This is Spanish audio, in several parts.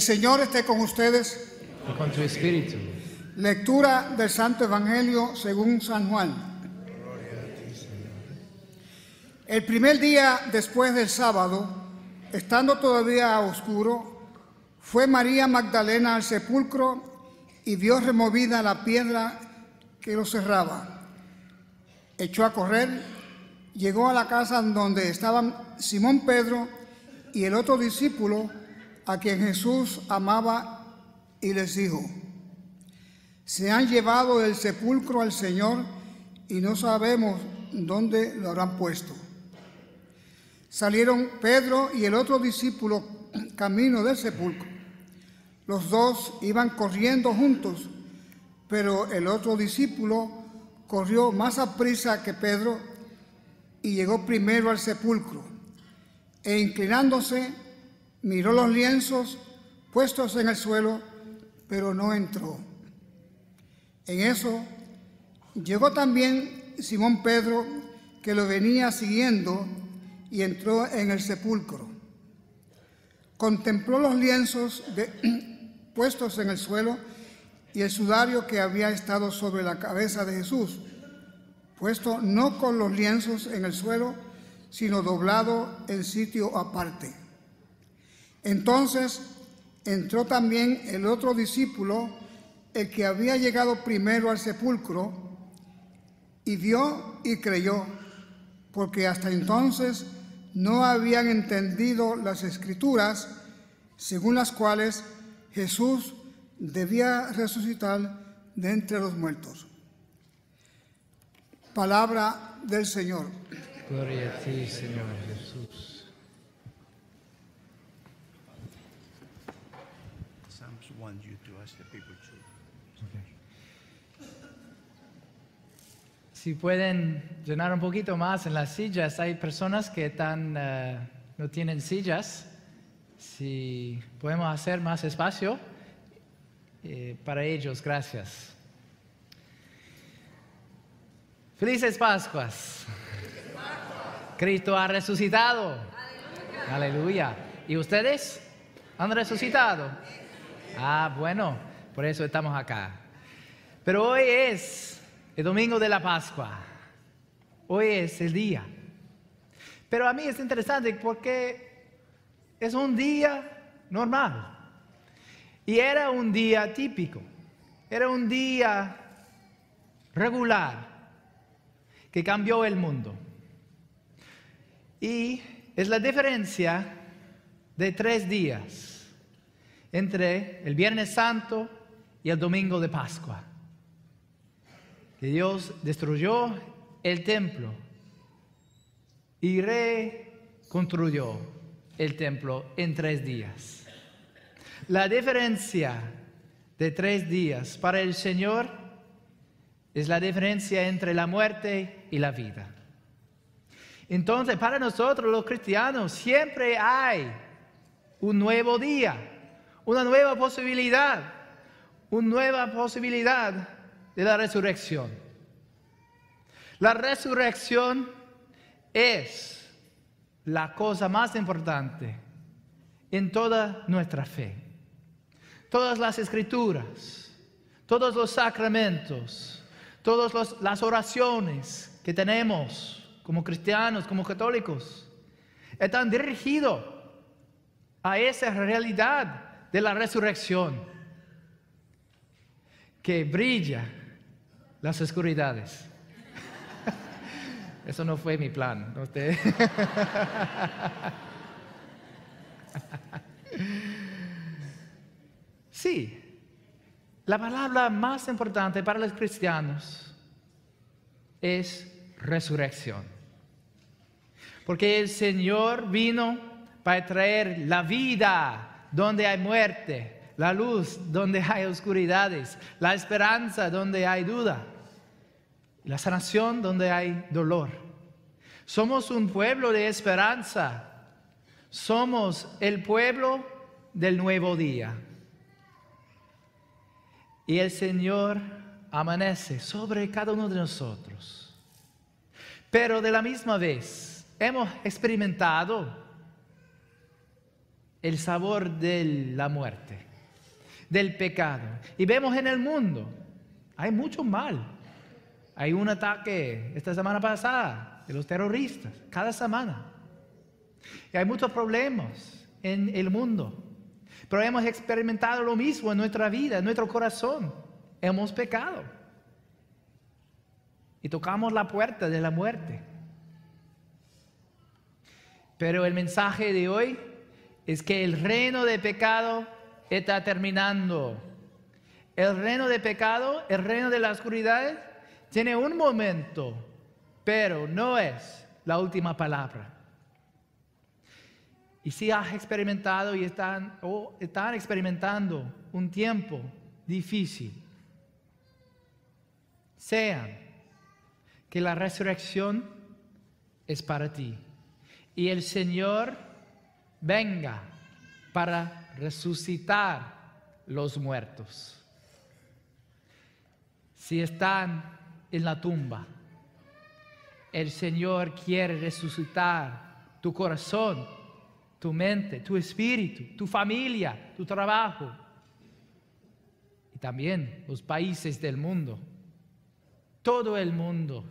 Señor esté con ustedes. con espíritu. Lectura del Santo Evangelio según San Juan. El primer día después del sábado, estando todavía oscuro, fue María Magdalena al sepulcro y vio removida la piedra que lo cerraba. Echó a correr, llegó a la casa donde estaban Simón Pedro y el otro discípulo a quien Jesús amaba y les dijo, se han llevado del sepulcro al Señor y no sabemos dónde lo habrán puesto. Salieron Pedro y el otro discípulo camino del sepulcro. Los dos iban corriendo juntos, pero el otro discípulo corrió más a prisa que Pedro y llegó primero al sepulcro e inclinándose Miró los lienzos puestos en el suelo, pero no entró. En eso llegó también Simón Pedro, que lo venía siguiendo, y entró en el sepulcro. Contempló los lienzos puestos en el suelo y el sudario que había estado sobre la cabeza de Jesús, puesto no con los lienzos en el suelo, sino doblado en sitio aparte. Entonces entró también el otro discípulo, el que había llegado primero al sepulcro, y vio y creyó, porque hasta entonces no habían entendido las escrituras, según las cuales Jesús debía resucitar de entre los muertos. Palabra del Señor. Gloria a ti, Señor Jesús. si pueden llenar un poquito más en las sillas, hay personas que están, eh, no tienen sillas. Si podemos hacer más espacio eh, para ellos, gracias. Felices Pascuas. Cristo ha resucitado. Aleluya. ¿Y ustedes han resucitado? Ah, bueno, por eso estamos acá. Pero hoy es el domingo de la Pascua. Hoy es el día. Pero a mí es interesante porque es un día normal. Y era un día típico. Era un día regular que cambió el mundo. Y es la diferencia de tres días entre el Viernes Santo y el Domingo de Pascua que Dios destruyó el templo y reconstruyó el templo en tres días. La diferencia de tres días para el Señor es la diferencia entre la muerte y la vida. Entonces, para nosotros los cristianos siempre hay un nuevo día, una nueva posibilidad, una nueva posibilidad de la resurrección. La resurrección es la cosa más importante en toda nuestra fe. Todas las escrituras, todos los sacramentos, todas las oraciones que tenemos como cristianos, como católicos, están dirigidos a esa realidad de la resurrección que brilla las oscuridades. Eso no fue mi plan. ¿no? Sí, la palabra más importante para los cristianos es resurrección. Porque el Señor vino para traer la vida donde hay muerte la luz donde hay oscuridades, la esperanza donde hay duda, la sanación donde hay dolor. Somos un pueblo de esperanza. Somos el pueblo del nuevo día. Y el Señor amanece sobre cada uno de nosotros. Pero de la misma vez hemos experimentado el sabor de la muerte del pecado. Y vemos en el mundo, hay mucho mal. Hay un ataque esta semana pasada de los terroristas, cada semana. Y hay muchos problemas en el mundo. Pero hemos experimentado lo mismo en nuestra vida, en nuestro corazón. Hemos pecado. Y tocamos la puerta de la muerte. Pero el mensaje de hoy es que el reino de pecado está terminando. El reino de pecado, el reino de la oscuridad, tiene un momento, pero no es la última palabra. Y si has experimentado y están, o están experimentando un tiempo difícil, Sea. que la resurrección es para ti y el Señor venga para ti resucitar los muertos. Si están en la tumba, el Señor quiere resucitar tu corazón, tu mente, tu espíritu, tu familia, tu trabajo y también los países del mundo. Todo el mundo,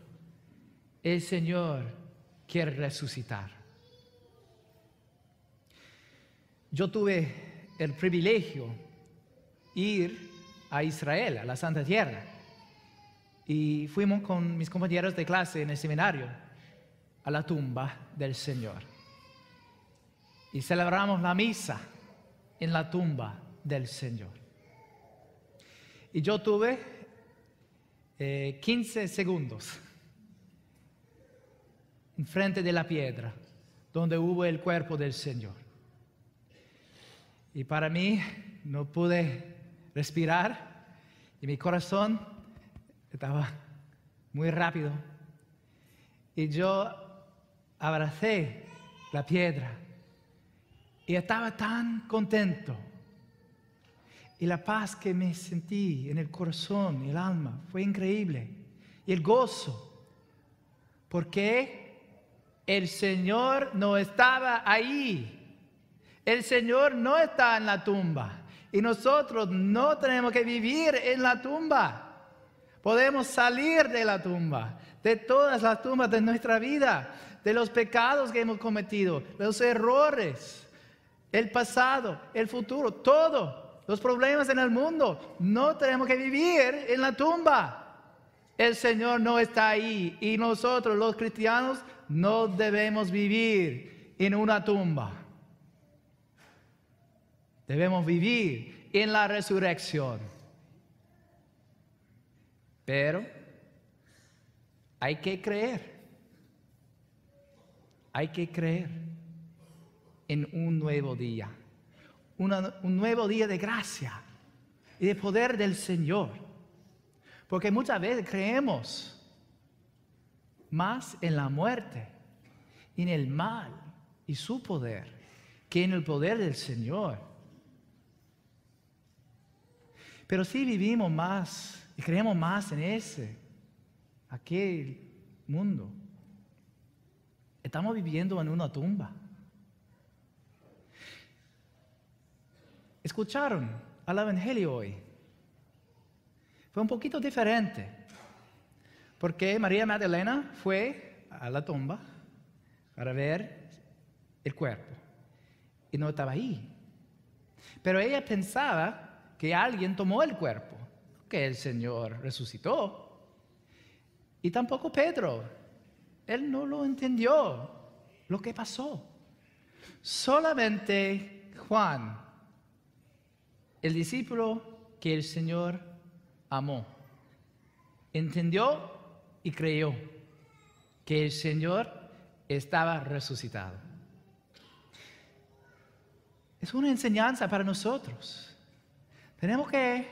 el Señor quiere resucitar. Yo tuve el privilegio ir a Israel, a la Santa Tierra. Y fuimos con mis compañeros de clase en el seminario a la tumba del Señor. Y celebramos la misa en la tumba del Señor. Y yo tuve 15 eh, segundos enfrente de la piedra donde hubo el cuerpo del Señor. Y para mí no pude respirar y mi corazón estaba muy rápido. Y yo abracé la piedra y estaba tan contento. Y la paz que me sentí en el corazón y el alma fue increíble. Y el gozo, porque el Señor no estaba ahí el Señor no está en la tumba y nosotros no tenemos que vivir en la tumba. Podemos salir de la tumba, de todas las tumbas de nuestra vida, de los pecados que hemos cometido, los errores, el pasado, el futuro, todos los problemas en el mundo. No tenemos que vivir en la tumba. El Señor no está ahí y nosotros los cristianos no debemos vivir en una tumba. Debemos vivir en la resurrección. Pero hay que creer. Hay que creer en un nuevo día. un nuevo día de gracia y de poder del Señor. Porque muchas veces creemos más en la muerte, en el mal y su poder, que en el poder del Señor. Pero si vivimos más y creemos más en ese, aquel mundo, estamos viviendo en una tumba. Escucharon al Evangelio hoy. Fue un poquito diferente, porque María Magdalena fue a la tumba para ver el cuerpo y no estaba ahí. Pero ella pensaba que alguien tomó el cuerpo, que el Señor resucitó. Y tampoco Pedro, él no lo entendió lo que pasó. Solamente Juan, el discípulo que el Señor amó, entendió y creyó que el Señor estaba resucitado. Es una enseñanza para nosotros. Tenemos que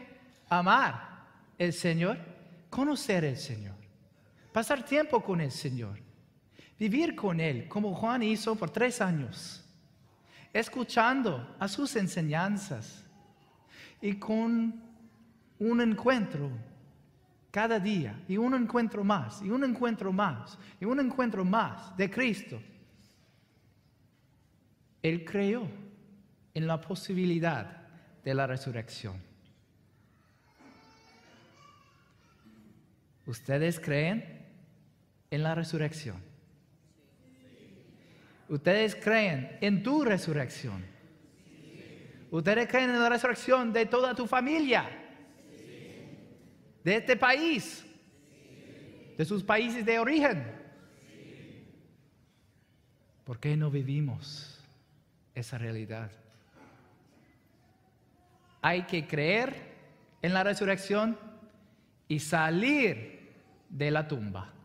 amar el Señor, conocer el Señor, pasar tiempo con el Señor, vivir con Él, como Juan hizo por tres años, escuchando a sus enseñanzas y con un encuentro cada día y un encuentro más y un encuentro más y un encuentro más de Cristo. Él creyó en la posibilidad de la resurrección. ¿Ustedes creen en la resurrección? ¿Ustedes creen en tu resurrección? ¿Ustedes creen en la resurrección de toda tu familia? ¿De este país? ¿De sus países de origen? ¿Por qué no vivimos esa realidad? hay que creer en la resurrección y salir de la tumba.